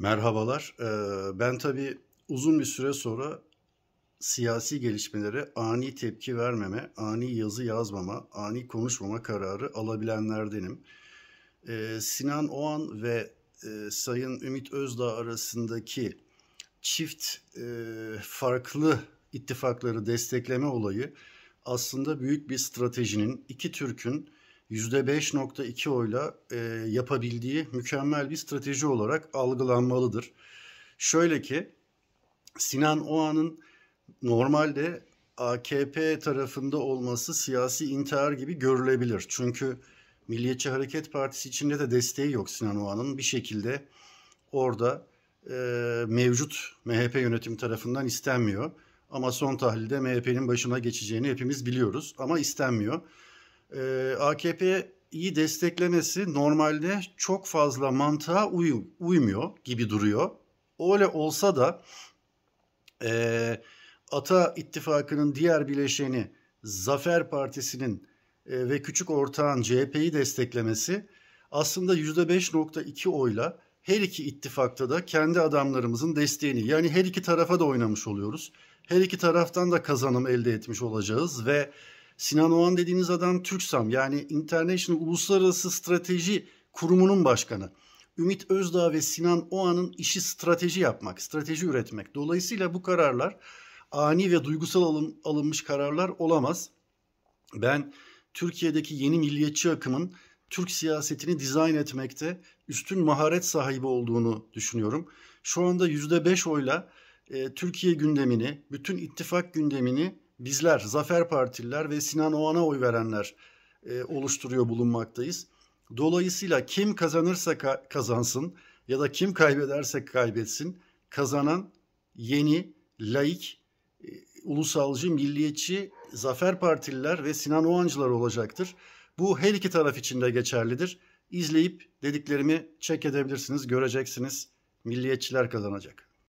Merhabalar. Ee, ben tabii uzun bir süre sonra siyasi gelişmelere ani tepki vermeme, ani yazı yazmama, ani konuşmama kararı alabilenlerdenim. Ee, Sinan Oğan ve e, Sayın Ümit Özdağ arasındaki çift e, farklı ittifakları destekleme olayı aslında büyük bir stratejinin iki Türk'ün %5.2 oyla e, yapabildiği mükemmel bir strateji olarak algılanmalıdır. Şöyle ki Sinan Oğan'ın normalde AKP tarafında olması siyasi intihar gibi görülebilir. Çünkü Milliyetçi Hareket Partisi içinde de desteği yok Sinan Oğan'ın. Bir şekilde orada e, mevcut MHP yönetim tarafından istenmiyor. Ama son tahlilde MHP'nin başına geçeceğini hepimiz biliyoruz ama istenmiyor e, ee, AKP'yi desteklemesi normalde çok fazla mantığa uy, uymuyor gibi duruyor. Öyle olsa da e, Ata İttifakı'nın diğer bileşeni Zafer Partisi'nin e, ve küçük ortağın CHP'yi desteklemesi aslında %5.2 oyla her iki ittifakta da kendi adamlarımızın desteğini yani her iki tarafa da oynamış oluyoruz. Her iki taraftan da kazanım elde etmiş olacağız ve Sinan Oğan dediğiniz adam TürkSam yani International Uluslararası Strateji Kurumu'nun başkanı. Ümit Özdağ ve Sinan Oğan'ın işi strateji yapmak, strateji üretmek. Dolayısıyla bu kararlar ani ve duygusal alın, alınmış kararlar olamaz. Ben Türkiye'deki yeni milliyetçi akımın Türk siyasetini dizayn etmekte üstün maharet sahibi olduğunu düşünüyorum. Şu anda %5 oyla e, Türkiye gündemini, bütün ittifak gündemini bizler, Zafer Partililer ve Sinan Oğan'a oy verenler e, oluşturuyor bulunmaktayız. Dolayısıyla kim kazanırsa ka- kazansın ya da kim kaybederse kaybetsin kazanan yeni, laik, e, ulusalcı, milliyetçi Zafer Partililer ve Sinan Oğancılar olacaktır. Bu her iki taraf için de geçerlidir. İzleyip dediklerimi çek edebilirsiniz, göreceksiniz. Milliyetçiler kazanacak.